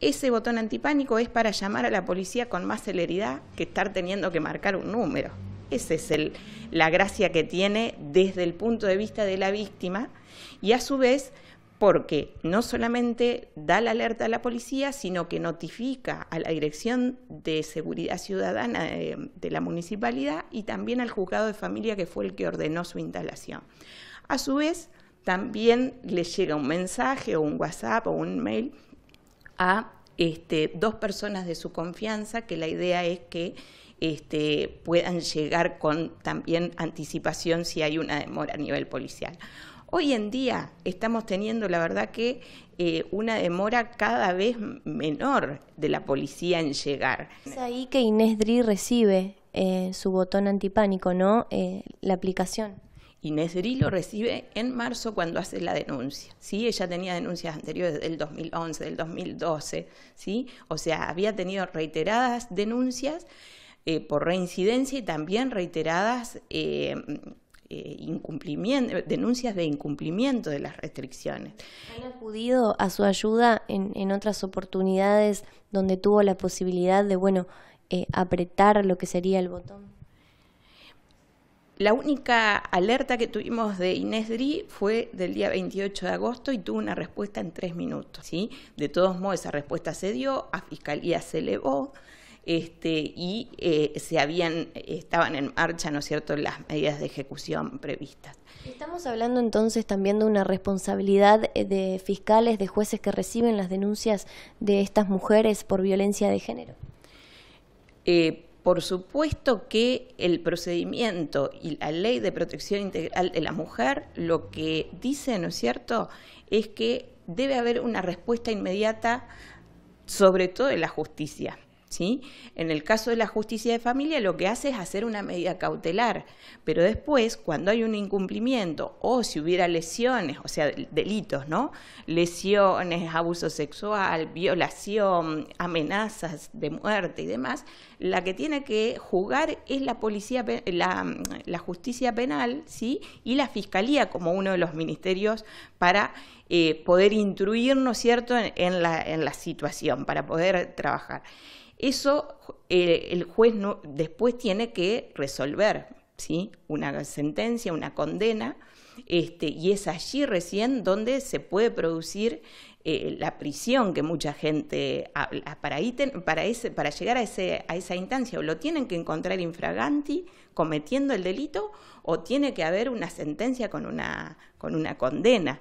Ese botón antipánico es para llamar a la policía con más celeridad que estar teniendo que marcar un número. Esa es la gracia que tiene desde el punto de vista de la víctima y a su vez porque no solamente da la alerta a la policía, sino que notifica a la Dirección de Seguridad Ciudadana de, de, la municipalidad y también al juzgado de familia que fue el que ordenó su instalación. A su vez, también le llega un mensaje o un WhatsApp o un mail a este, dos personas de su confianza, que la idea es que este, puedan llegar con también anticipación si hay una demora a nivel policial. Hoy en día estamos teniendo, la verdad, que eh, una demora cada vez menor de la policía en llegar. Es ahí que Inés Dri recibe eh, su botón antipánico, ¿no? Eh, la aplicación. Inés Dri lo recibe en marzo cuando hace la denuncia. ¿sí? Ella tenía denuncias anteriores del 2011, del 2012, ¿sí? o sea, había tenido reiteradas denuncias eh, por reincidencia y también reiteradas eh, eh, denuncias de incumplimiento de las restricciones. ¿Ha acudido a su ayuda en, en otras oportunidades donde tuvo la posibilidad de, bueno, apretar lo que sería el botón? La única alerta que tuvimos de Inés Dri fue del día 28 de agosto y tuvo una respuesta en tres minutos. ¿sí? De todos modos, esa respuesta se dio, a Fiscalía se elevó. Este, y eh, se habían, estaban en marcha, ¿no es cierto?, las medidas de ejecución previstas. Estamos hablando entonces también de una responsabilidad eh, de fiscales, de jueces que reciben las denuncias de estas mujeres por violencia de género. Eh, por supuesto que el procedimiento y la ley de protección integral de la mujer lo que dice, ¿no es cierto?, es que debe haber una respuesta inmediata, sobre todo en la justicia. ¿sí? En el caso de la justicia de familia lo que hace es hacer una medida cautelar, pero después cuando hay un incumplimiento o si hubiera lesiones, o sea, delitos, ¿no? Lesiones, abuso sexual, violación, amenazas de muerte y demás, la que tiene que jugar es la policía la justicia penal, ¿sí? Y la fiscalía como uno de los ministerios para eh, poder intruirnos cierto?, en, la, en, la, situación, para poder trabajar. Eso eh, el juez después tiene que resolver, ¿sí? Una sentencia, una condena, este, y es allí recién donde se puede producir eh, la prisión que mucha gente Para, para, ese, para llegar a, ese, a esa instancia, o lo tienen que encontrar infraganti cometiendo el delito, o tiene que haber una sentencia con una, con una condena.